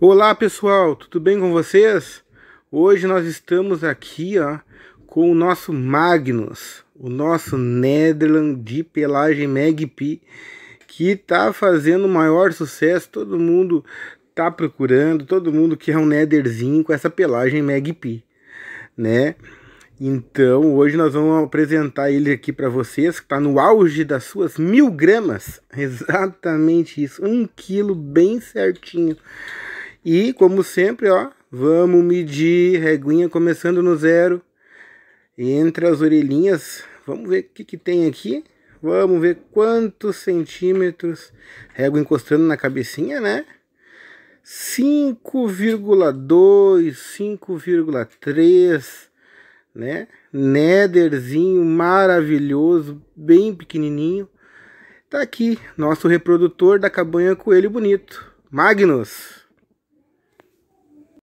Olá pessoal, tudo bem com vocês? Hoje nós estamos aqui ó, com o nosso Magnus, o nosso Netherland de pelagem Magpie, que está fazendo o maior sucesso, todo mundo está procurando, todo mundo quer um Netherzinho com essa pelagem Magpie, né? Então hoje nós vamos apresentar ele aqui para vocês, que está no auge das suas mil gramas, exatamente isso, um quilo bem certinho e, como sempre, ó, vamos medir reguinha começando no zero. Entre as orelhinhas, vamos ver o que, que tem aqui. Vamos ver quantos centímetros. Régua encostando na cabecinha, né? 5,2, 5,3, né? Netherzinho maravilhoso, bem pequenininho. Tá aqui nosso reprodutor da cabanha Coelho Bonito, Magnus.